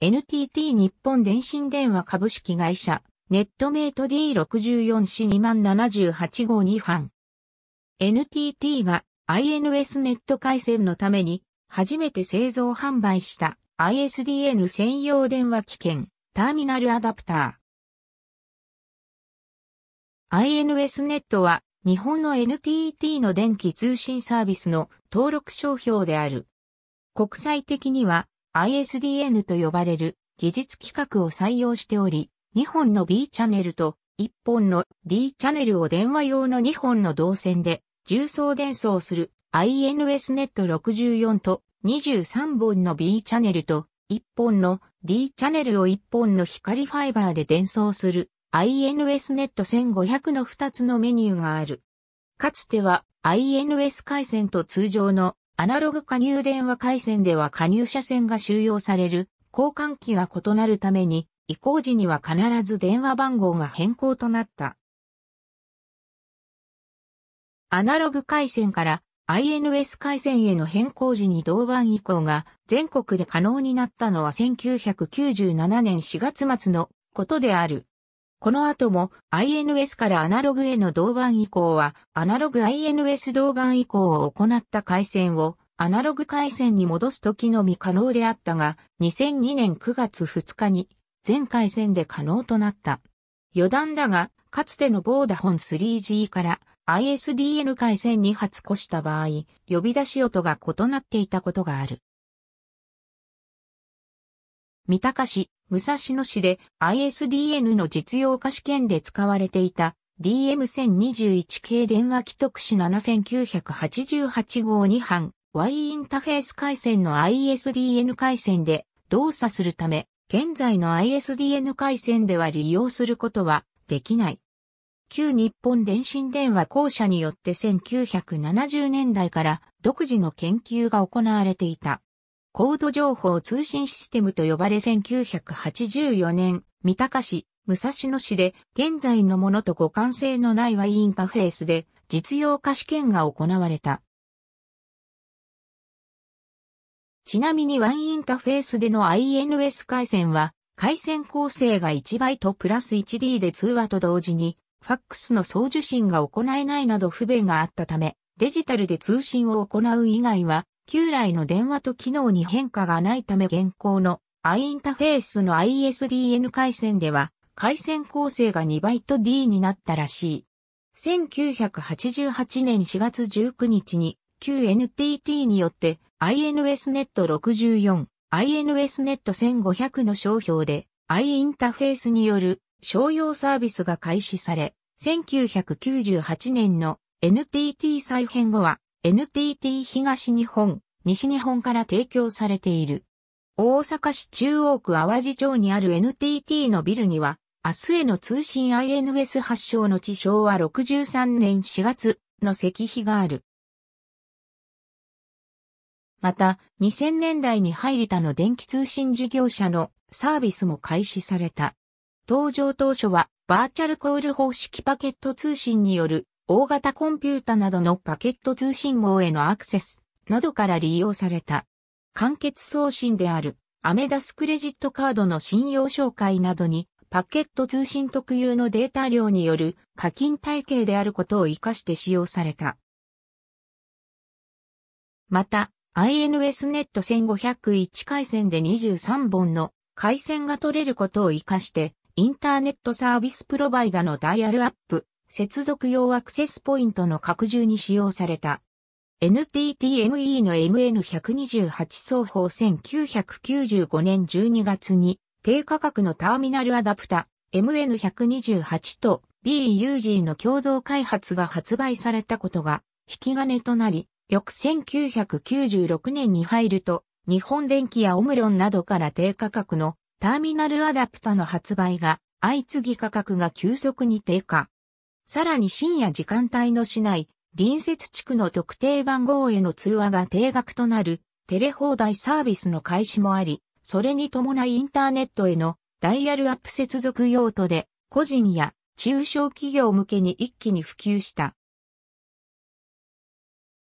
NTT 日本電信電話株式会社、ネットメイト D64 C 2078号2班。NTT が INS ネット回線のために初めて製造販売した ISDN 専用電話機券ターミナルアダプター。INS ネットは日本の NTT の電気通信サービスの登録商標である。国際的には ISDN と呼ばれる技術規格を採用しており、2本の B チャンネルと1本の D チャンネルを電話用の2本の導線で重層伝送する i n s ネット6 4と23本の B チャンネルと1本の D チャンネルを1本の光ファイバーで伝送する i n s ネット1 5 0 0の2つのメニューがある。かつては INS 回線と通常のアナログ加入電話回線では加入者線が収容される交換機が異なるために移行時には必ず電話番号が変更となった。アナログ回線から INS 回線への変更時に同番移行が全国で可能になったのは1997年4月末のことである。この後も INS からアナログへの同板移行は、アナログ INS 同板移行を行った回線を、アナログ回線に戻す時のみ可能であったが、2002年9月2日に、全回線で可能となった。余談だが、かつてのボーダホン 3G から ISDN 回線に初越した場合、呼び出し音が異なっていたことがある。三鷹市、武蔵野市で ISDN の実用化試験で使われていた DM1021 系電話既得子7988号2班 Y インターフェース回線の ISDN 回線で動作するため、現在の ISDN 回線では利用することはできない。旧日本電信電話公社によって1970年代から独自の研究が行われていた。高度情報通信システムと呼ばれ1984年、三鷹市、武蔵野市で、現在のものと互換性のないワインカフェースで、実用化試験が行われた。ちなみにワインカフェースでの INS 回線は、回線構成が1バイトプラス 1D で通話と同時に、ファックスの送受信が行えないなど不便があったため、デジタルで通信を行う以外は旧来の電話と機能に変化がないため現行の i インターフェースの ISDN 回線では回線構成が2 b y t d になったらしい。1988年4月19日に旧 NTT によって INS ネット64、INS ネット1500の商標で i インターフェースによる商用サービスが開始され、1998年の NTT 再編後は NTT 東日本、西日本から提供されている。大阪市中央区淡路町にある NTT のビルには、明日への通信 INS 発祥の地昭和63年4月の石碑がある。また、2000年代に入りたの電気通信事業者のサービスも開始された。登場当初はバーチャルコール方式パケット通信による大型コンピュータなどのパケット通信網へのアクセスなどから利用された。完結送信であるアメダスクレジットカードの信用紹介などにパケット通信特有のデータ量による課金体系であることを活かして使用された。また、INS ネット1501回線で23本の回線が取れることを活かして、インターネットサービスプロバイダのダイヤルアップ接続用アクセスポイントの拡充に使用された。NTTME の MN128 双方1995年12月に低価格のターミナルアダプタ MN128 と BUG の共同開発が発売されたことが引き金となり、翌1996年に入ると日本電機やオムロンなどから低価格のターミナルアダプタの発売が相次ぎ価格が急速に低下。さらに深夜時間帯の市内、隣接地区の特定番号への通話が定額となるテレ放題サービスの開始もあり、それに伴いインターネットへのダイヤルアップ接続用途で個人や中小企業向けに一気に普及した。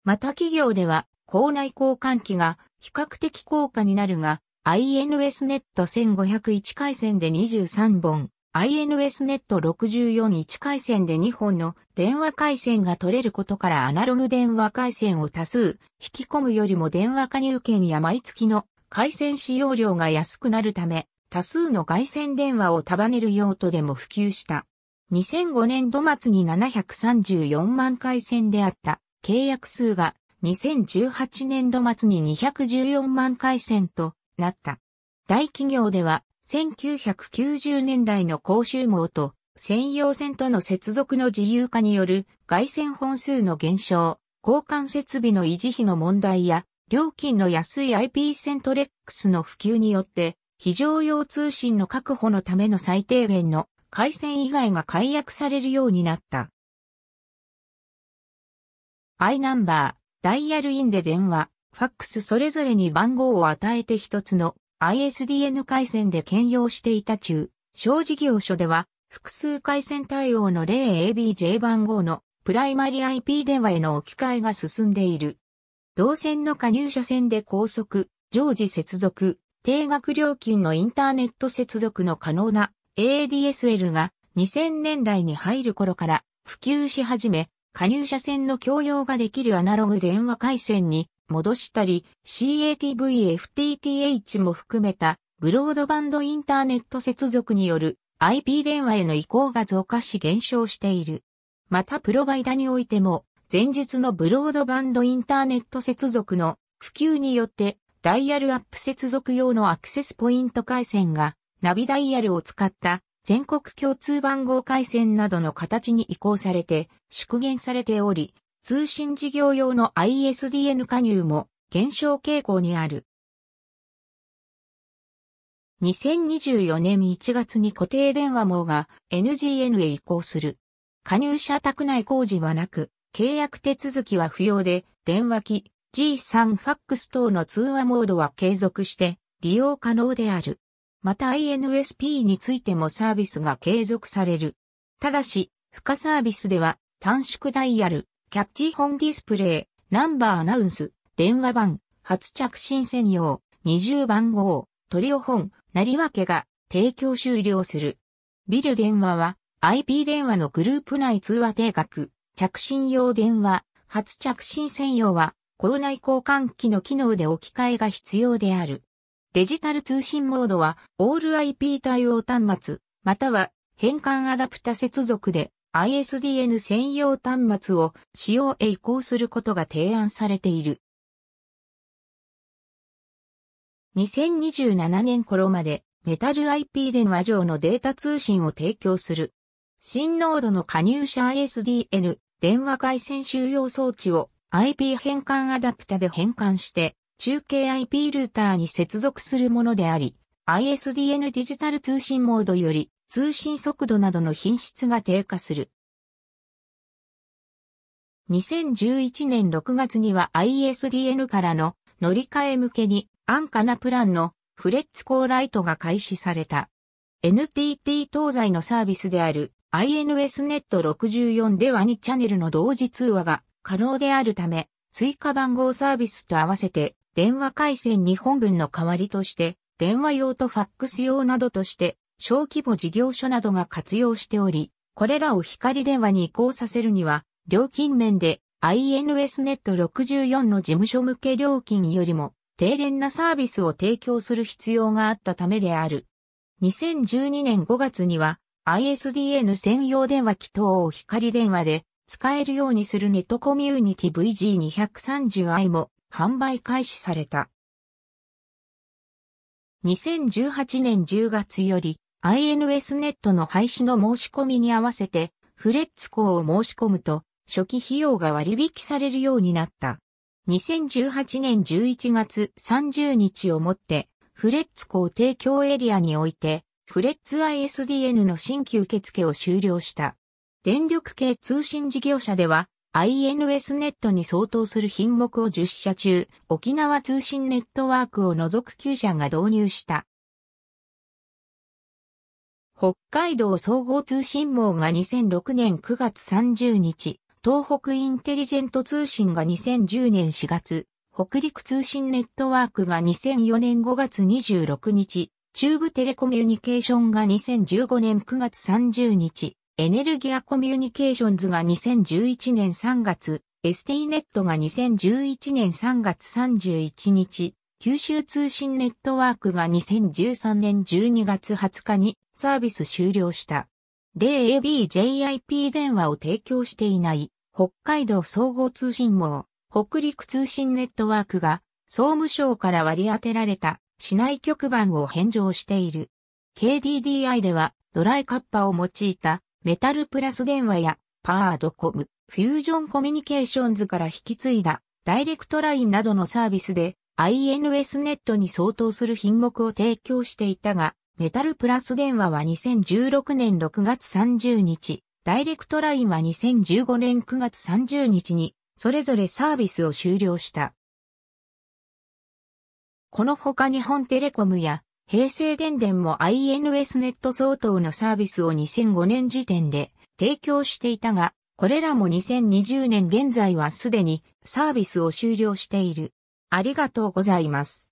また企業では校内交換機が比較的高価になるが INS ネット1501回線で23本、INS ネット641回線で2本の電話回線が取れることからアナログ電話回線を多数引き込むよりも電話加入券や毎月の回線使用料が安くなるため多数の外線電話を束ねる用途でも普及した。2005年度末に734万回線であった契約数が2018年度末に214万回線となった。大企業では1990年代の公衆網と専用線との接続の自由化による外線本数の減少、交換設備の維持費の問題や、料金の安い IP セントレックスの普及によって、非常用通信の確保のための最低限の回線以外が解約されるようになった。I ナンバー、ダイヤルインで電話、ファックスそれぞれに番号を与えて一つの ISDN 回線で兼用していた中、小事業所では、複数回線対応の例 a b j 番号のプライマリ IP 電話への置き換えが進んでいる。同線の加入者線で高速、常時接続、定額料金のインターネット接続の可能な ADSL が2000年代に入る頃から普及し始め、加入者線の共用ができるアナログ電話回線に戻したり、CATV-FTTH も含めたブロードバンドインターネット接続による IP 電話への移行が増加し減少している。またプロバイダにおいても、前述のブロードバンドインターネット接続の普及によってダイヤルアップ接続用のアクセスポイント回線がナビダイヤルを使った全国共通番号回線などの形に移行されて縮減されており、通信事業用の ISDN 加入も減少傾向にある。2024年1月に固定電話網が NGN へ移行する。加入者宅内工事はなく、契約手続きは不要で、電話機、G3 ファックス等の通話モードは継続して利用可能である。また INSP についてもサービスが継続される。ただし、付加サービスでは短縮ダイヤル、キャッチ本ディスプレイ、ナンバーアナウンス、電話番、初着信専用、20番号、トリオ本、なりわけが提供終了する。ビル電話は IP 電話のグループ内通話定額、着信用電話、初着信専用は、校内交換機の機能で置き換えが必要である。デジタル通信モードは、オール IP 対応端末、または変換アダプタ接続で ISDN 専用端末を使用へ移行することが提案されている。2027年頃までメタル IP 電話上のデータ通信を提供する。新ノードの加入者 ISDN 電話回線収容装置を IP 変換アダプタで変換して中継 IP ルーターに接続するものであり、ISDN デジタル通信モードより通信速度などの品質が低下する。2011年6月には ISDN からの乗り換え向けに安価なプランのフレッツコーライトが開始された。NTT 東西のサービスである INS ネット64では2チャンネルの同時通話が可能であるため、追加番号サービスと合わせて電話回線2本分の代わりとして電話用とファックス用などとして小規模事業所などが活用しており、これらを光電話に移行させるには、料金面で INS ネット64の事務所向け料金よりも低廉なサービスを提供する必要があったためである。2012年5月には ISDN 専用電話機等を光電話で使えるようにするネットコミュニティ VG230i も販売開始された。2018年10月より i n s ネットの廃止の申し込みに合わせて、フレッツ校を申し込むと、初期費用が割引されるようになった。2018年11月30日をもって、フレッツ校提供エリアにおいて、フレッツ ISDN の新規受付を終了した。電力系通信事業者では、INS ネットに相当する品目を10社中、沖縄通信ネットワークを除く9社が導入した。北海道総合通信網が2006年9月30日、東北インテリジェント通信が2010年4月、北陸通信ネットワークが2004年5月26日、中部テレコミュニケーションが2015年9月30日、エネルギアコミュニケーションズが2011年3月、ST ネットが2011年3月31日、九州通信ネットワークが2013年12月20日にサービス終了した。例 ABJIP 電話を提供していない北海道総合通信網北陸通信ネットワークが総務省から割り当てられた市内局番を返上している。KDDI ではドライカッパを用いたメタルプラス電話やパワードコム、フュージョンコミュニケーションズから引き継いだダイレクトラインなどのサービスで INS ネットに相当する品目を提供していたが、メタルプラス電話は2016年6月30日、ダイレクトラインは2015年9月30日に、それぞれサービスを終了した。この他日本テレコムや平成電電も INS ネット相当のサービスを2005年時点で提供していたが、これらも2020年現在はすでにサービスを終了している。ありがとうございます。